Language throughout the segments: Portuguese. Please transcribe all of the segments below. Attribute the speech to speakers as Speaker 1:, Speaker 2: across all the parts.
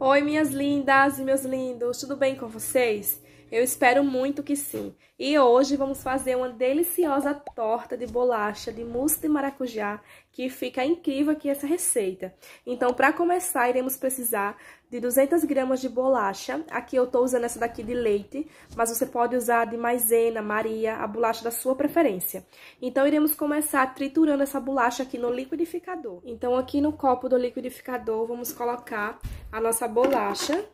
Speaker 1: Oi, minhas lindas e meus lindos, tudo bem com vocês? Eu espero muito que sim. E hoje vamos fazer uma deliciosa torta de bolacha de mousse de maracujá, que fica incrível aqui essa receita. Então, para começar, iremos precisar de 200 gramas de bolacha. Aqui eu estou usando essa daqui de leite, mas você pode usar de maisena, maria, a bolacha da sua preferência. Então, iremos começar triturando essa bolacha aqui no liquidificador. Então, aqui no copo do liquidificador, vamos colocar a nossa bolacha.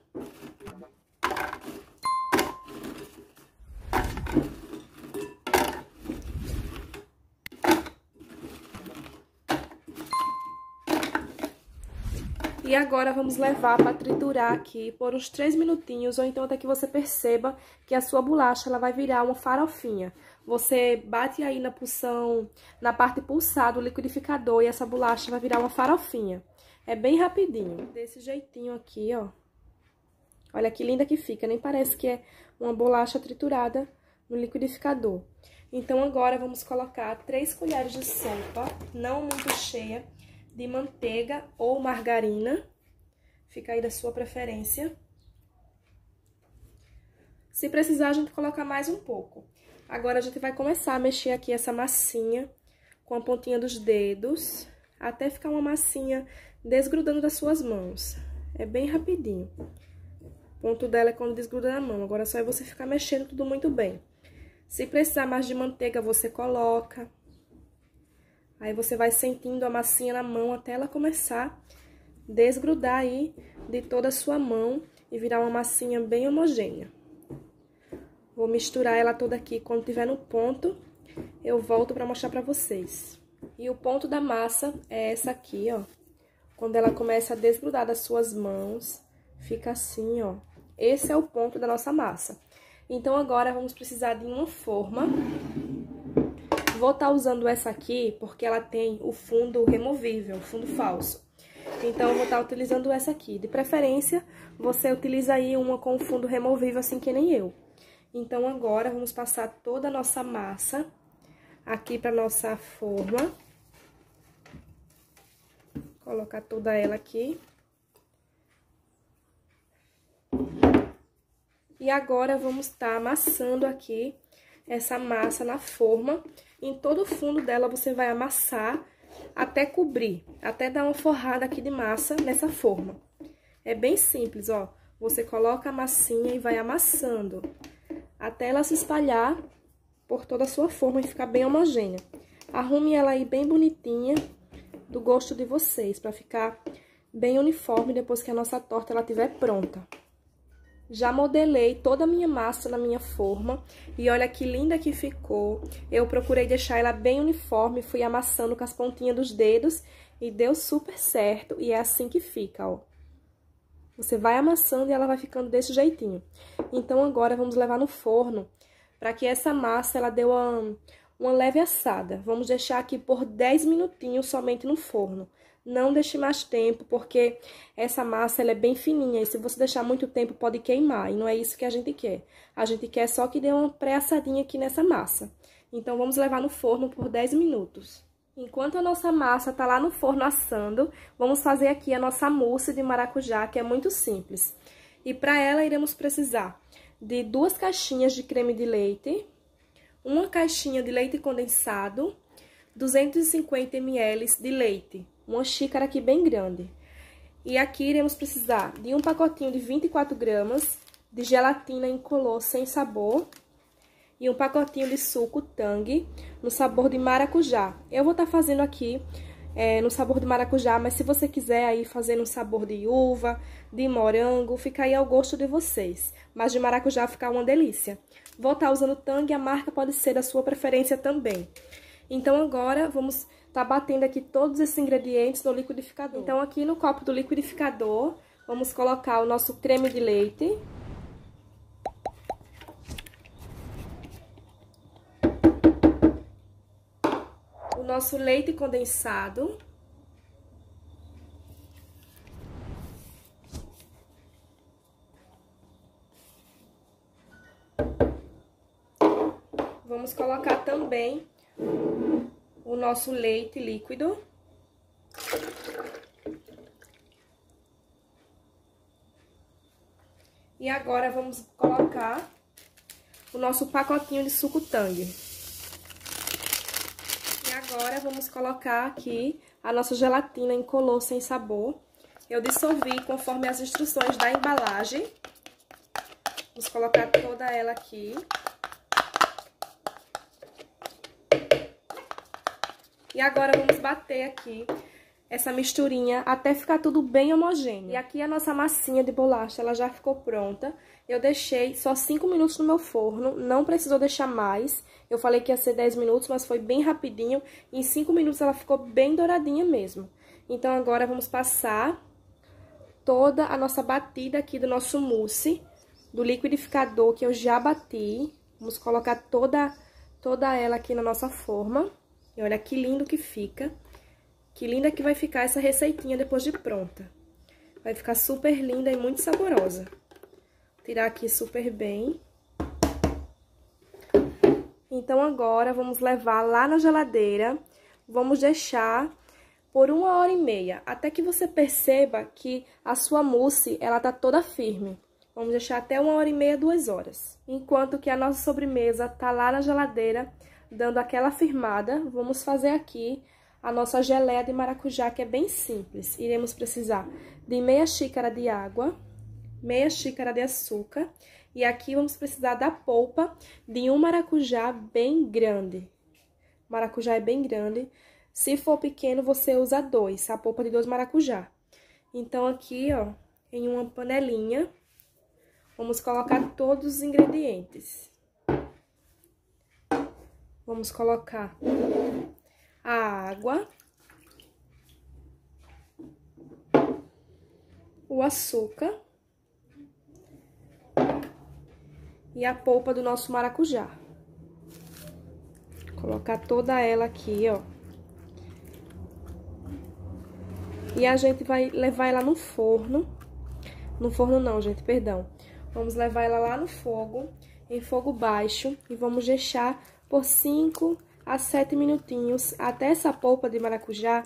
Speaker 1: E agora vamos levar para triturar aqui por uns 3 minutinhos, ou então até que você perceba que a sua bolacha ela vai virar uma farofinha. Você bate aí na pulsão, na parte pulsada do liquidificador e essa bolacha vai virar uma farofinha. É bem rapidinho, desse jeitinho aqui, ó. Olha que linda que fica, nem parece que é uma bolacha triturada no liquidificador. Então, agora, vamos colocar 3 colheres de sopa, não muito cheia, de manteiga ou margarina. Fica aí da sua preferência. Se precisar, a gente coloca mais um pouco. Agora, a gente vai começar a mexer aqui essa massinha com a pontinha dos dedos, até ficar uma massinha desgrudando das suas mãos. É bem rapidinho. O ponto dela é quando desgruda na mão. Agora, só é você ficar mexendo tudo muito bem. Se precisar mais de manteiga, você coloca. Aí você vai sentindo a massinha na mão até ela começar a desgrudar aí de toda a sua mão e virar uma massinha bem homogênea. Vou misturar ela toda aqui. Quando tiver no ponto, eu volto para mostrar para vocês. E o ponto da massa é essa aqui, ó. Quando ela começa a desgrudar das suas mãos, fica assim, ó. Esse é o ponto da nossa massa. Então, agora, vamos precisar de uma forma vou estar tá usando essa aqui porque ela tem o fundo removível, o fundo falso. Então, eu vou estar tá utilizando essa aqui. De preferência, você utiliza aí uma com fundo removível, assim que nem eu. Então, agora, vamos passar toda a nossa massa aqui para nossa forma. Colocar toda ela aqui. E agora, vamos estar tá amassando aqui essa massa na forma. Em todo o fundo dela você vai amassar até cobrir, até dar uma forrada aqui de massa nessa forma. É bem simples, ó. Você coloca a massinha e vai amassando até ela se espalhar por toda a sua forma e ficar bem homogênea. Arrume ela aí bem bonitinha, do gosto de vocês, para ficar bem uniforme depois que a nossa torta ela tiver pronta. Já modelei toda a minha massa na minha forma e olha que linda que ficou. Eu procurei deixar ela bem uniforme, fui amassando com as pontinhas dos dedos e deu super certo. E é assim que fica, ó. Você vai amassando e ela vai ficando desse jeitinho. Então agora vamos levar no forno para que essa massa ela dê uma, uma leve assada. Vamos deixar aqui por 10 minutinhos somente no forno não deixe mais tempo, porque essa massa ela é bem fininha e se você deixar muito tempo pode queimar, e não é isso que a gente quer. A gente quer só que dê uma pré-assadinha aqui nessa massa. Então, vamos levar no forno por 10 minutos. Enquanto a nossa massa tá lá no forno assando, vamos fazer aqui a nossa mousse de maracujá, que é muito simples. E para ela, iremos precisar de duas caixinhas de creme de leite, uma caixinha de leite condensado, 250 ml de leite, uma xícara aqui bem grande. E aqui iremos precisar de um pacotinho de 24 gramas de gelatina incolor sem sabor e um pacotinho de suco Tang no sabor de maracujá. Eu vou estar tá fazendo aqui é, no sabor de maracujá, mas se você quiser aí fazer no sabor de uva, de morango, fica aí ao gosto de vocês. Mas de maracujá fica uma delícia. Vou estar tá usando Tang, a marca pode ser da sua preferência também. Então agora vamos tá batendo aqui todos esses ingredientes no liquidificador. Então aqui no copo do liquidificador, vamos colocar o nosso creme de leite. O nosso leite condensado. Vamos colocar também o nosso leite líquido. E agora vamos colocar o nosso pacotinho de suco tangue. E agora vamos colocar aqui a nossa gelatina incolor sem sabor. Eu dissolvi conforme as instruções da embalagem. Vamos colocar toda ela aqui. E agora vamos bater aqui essa misturinha até ficar tudo bem homogêneo. E aqui a nossa massinha de bolacha, ela já ficou pronta. Eu deixei só 5 minutos no meu forno, não precisou deixar mais. Eu falei que ia ser 10 minutos, mas foi bem rapidinho. Em 5 minutos ela ficou bem douradinha mesmo. Então agora vamos passar toda a nossa batida aqui do nosso mousse, do liquidificador que eu já bati. Vamos colocar toda, toda ela aqui na nossa forma. E olha que lindo que fica. Que linda que vai ficar essa receitinha depois de pronta. Vai ficar super linda e muito saborosa. Tirar aqui super bem. Então, agora, vamos levar lá na geladeira. Vamos deixar por uma hora e meia, até que você perceba que a sua mousse, ela tá toda firme. Vamos deixar até uma hora e meia, duas horas. Enquanto que a nossa sobremesa tá lá na geladeira, dando aquela firmada, vamos fazer aqui a nossa geleia de maracujá, que é bem simples. Iremos precisar de meia xícara de água, meia xícara de açúcar, e aqui vamos precisar da polpa de um maracujá bem grande. Maracujá é bem grande. Se for pequeno, você usa dois, a polpa de dois maracujá. Então, aqui, ó, em uma panelinha, vamos colocar todos os ingredientes. Vamos colocar a água, o açúcar e a polpa do nosso maracujá. colocar toda ela aqui, ó. E a gente vai levar ela no forno. No forno não, gente, perdão. Vamos levar ela lá no fogo, em fogo baixo, e vamos deixar por 5 a 7 minutinhos até essa polpa de maracujá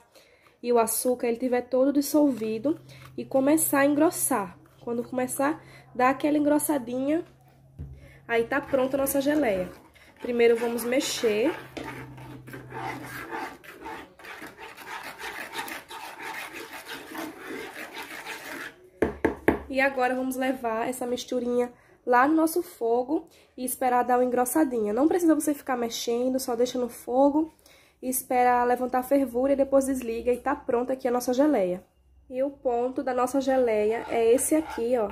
Speaker 1: e o açúcar ele tiver todo dissolvido e começar a engrossar. Quando começar, dá aquela engrossadinha, aí tá pronta a nossa geleia. Primeiro vamos mexer. E agora vamos levar essa misturinha lá no nosso fogo e esperar dar uma engrossadinha. Não precisa você ficar mexendo, só deixa no fogo e espera levantar a fervura e depois desliga e tá pronta aqui a nossa geleia. E o ponto da nossa geleia é esse aqui, ó,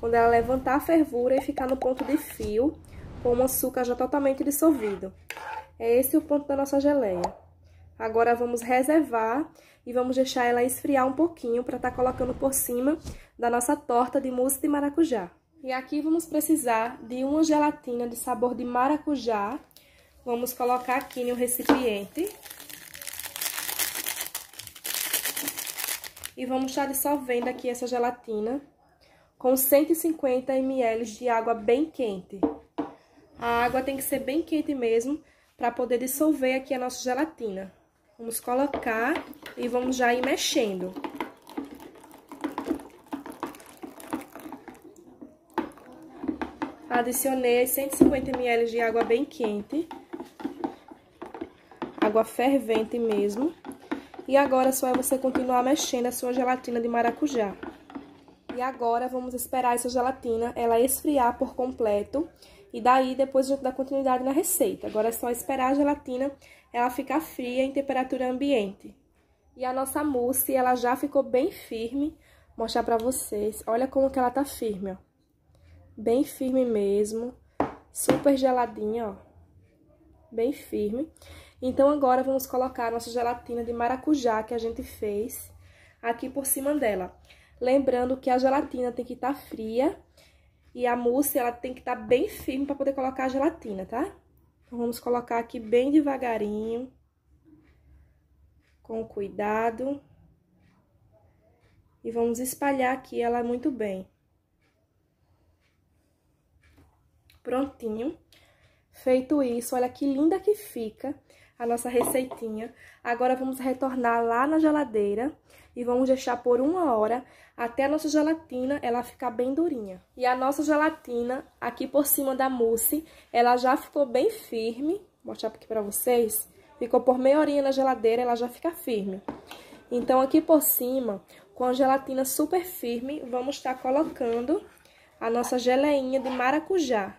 Speaker 1: quando ela levantar a fervura e ficar no ponto de fio, com o açúcar já totalmente dissolvido. É esse o ponto da nossa geleia. Agora vamos reservar e vamos deixar ela esfriar um pouquinho para estar tá colocando por cima da nossa torta de mousse de maracujá. E aqui vamos precisar de uma gelatina de sabor de maracujá. Vamos colocar aqui no recipiente. E vamos estar dissolvendo aqui essa gelatina com 150 ml de água bem quente. A água tem que ser bem quente mesmo para poder dissolver aqui a nossa gelatina. Vamos colocar e vamos já ir mexendo. Adicionei 150 ml de água bem quente. Água fervente mesmo. E agora só é você continuar mexendo a sua gelatina de maracujá. E agora vamos esperar essa gelatina ela esfriar por completo. E daí depois a gente dá continuidade na receita. Agora é só esperar a gelatina ela ficar fria em temperatura ambiente. E a nossa mousse, ela já ficou bem firme. Vou mostrar pra vocês. Olha como que ela tá firme, ó bem firme mesmo, super geladinha, ó, bem firme. Então agora vamos colocar a nossa gelatina de maracujá que a gente fez aqui por cima dela. Lembrando que a gelatina tem que estar tá fria e a mousse ela tem que estar tá bem firme para poder colocar a gelatina, tá? Então vamos colocar aqui bem devagarinho, com cuidado. E vamos espalhar aqui ela muito bem. prontinho. Feito isso, olha que linda que fica a nossa receitinha. Agora vamos retornar lá na geladeira e vamos deixar por uma hora até a nossa gelatina ela ficar bem durinha. E a nossa gelatina aqui por cima da mousse, ela já ficou bem firme. Vou mostrar aqui para vocês. Ficou por meia horinha na geladeira, ela já fica firme. Então aqui por cima, com a gelatina super firme, vamos estar tá colocando a nossa geleinha de maracujá.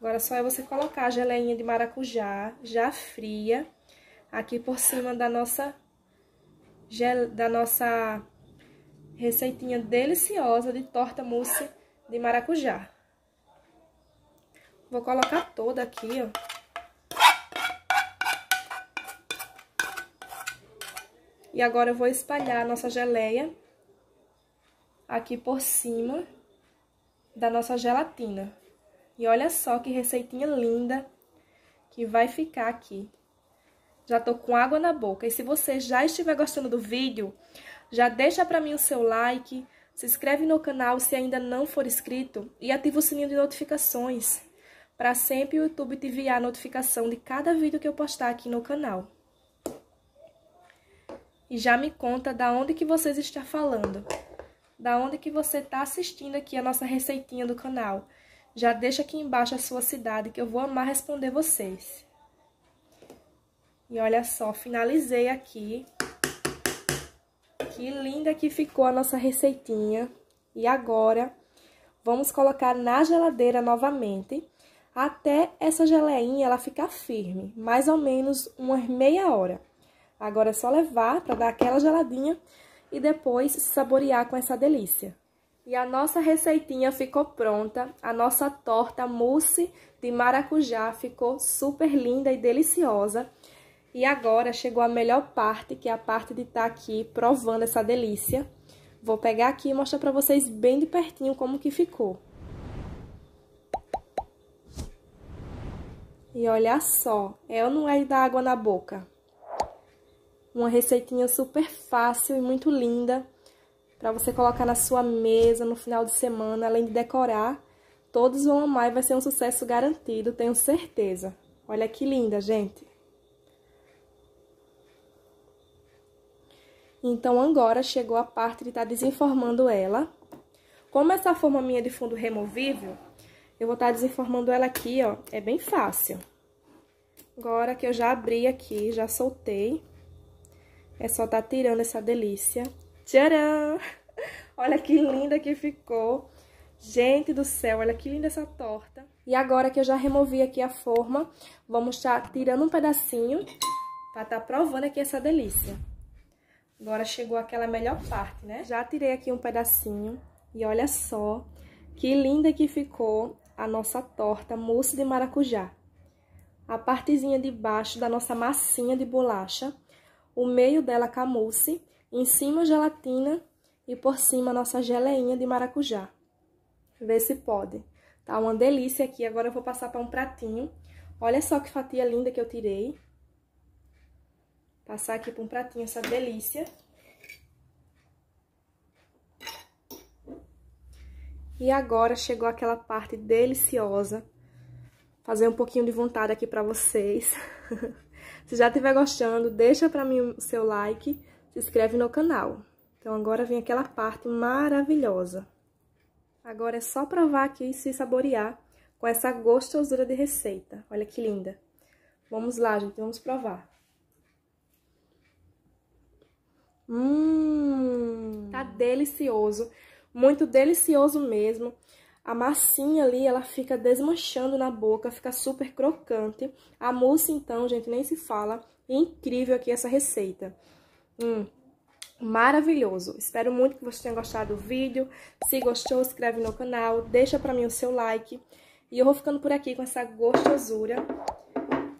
Speaker 1: Agora só é você colocar a geleinha de maracujá já fria aqui por cima da nossa da nossa receitinha deliciosa de torta mousse de maracujá. Vou colocar toda aqui, ó. E agora eu vou espalhar a nossa geleia aqui por cima da nossa gelatina. E olha só que receitinha linda que vai ficar aqui. Já tô com água na boca. E se você já estiver gostando do vídeo, já deixa para mim o seu like, se inscreve no canal se ainda não for inscrito e ativa o sininho de notificações para sempre o YouTube te enviar a notificação de cada vídeo que eu postar aqui no canal. E já me conta da onde que vocês estão falando, da onde que você está assistindo aqui a nossa receitinha do canal. Já deixa aqui embaixo a sua cidade que eu vou amar responder vocês. E olha só, finalizei aqui. Que linda que ficou a nossa receitinha. E agora, vamos colocar na geladeira novamente até essa geleinha ela ficar firme, mais ou menos umas meia hora. Agora é só levar para dar aquela geladinha e depois saborear com essa delícia. E a nossa receitinha ficou pronta, a nossa torta mousse de maracujá ficou super linda e deliciosa. E agora chegou a melhor parte, que é a parte de estar tá aqui provando essa delícia. Vou pegar aqui e mostrar para vocês bem de pertinho como que ficou. E olha só, é ou não é da água na boca? Uma receitinha super fácil e muito linda para você colocar na sua mesa no final de semana, além de decorar. Todos vão amar e vai ser um sucesso garantido, tenho certeza. Olha que linda, gente. Então agora chegou a parte de estar tá desenformando ela. Como essa forma minha de fundo removível, eu vou estar tá desenformando ela aqui, ó. É bem fácil. Agora que eu já abri aqui, já soltei, é só tá tirando essa delícia. Tcharam! Olha que linda que ficou. Gente do céu, olha que linda essa torta. E agora que eu já removi aqui a forma, vamos estar tirando um pedacinho para estar tá provando aqui essa delícia. Agora chegou aquela melhor parte, né? Já tirei aqui um pedacinho e olha só que linda que ficou a nossa torta mousse de maracujá. A partezinha de baixo da nossa massinha de bolacha, o meio dela com a mousse em cima gelatina e por cima nossa geleinha de maracujá. Vê se pode. Tá uma delícia aqui. Agora eu vou passar para um pratinho. Olha só que fatia linda que eu tirei. Passar aqui para um pratinho essa delícia. E agora chegou aquela parte deliciosa. Fazer um pouquinho de vontade aqui para vocês. Se já estiver gostando, deixa para mim o seu like se inscreve no canal. Então, agora vem aquela parte maravilhosa. Agora é só provar aqui e se saborear com essa gostosura de receita. Olha que linda. Vamos lá, gente, vamos provar. Hum, tá delicioso. Muito delicioso mesmo. A massinha ali, ela fica desmanchando na boca, fica super crocante. A mousse, então, gente, nem se fala. incrível aqui essa receita. Hum. maravilhoso. Espero muito que você tenha gostado do vídeo. Se gostou, se inscreve no canal, deixa pra mim o seu like. E eu vou ficando por aqui com essa gostosura.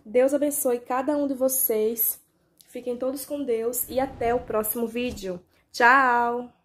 Speaker 1: Deus abençoe cada um de vocês. Fiquem todos com Deus e até o próximo vídeo. Tchau!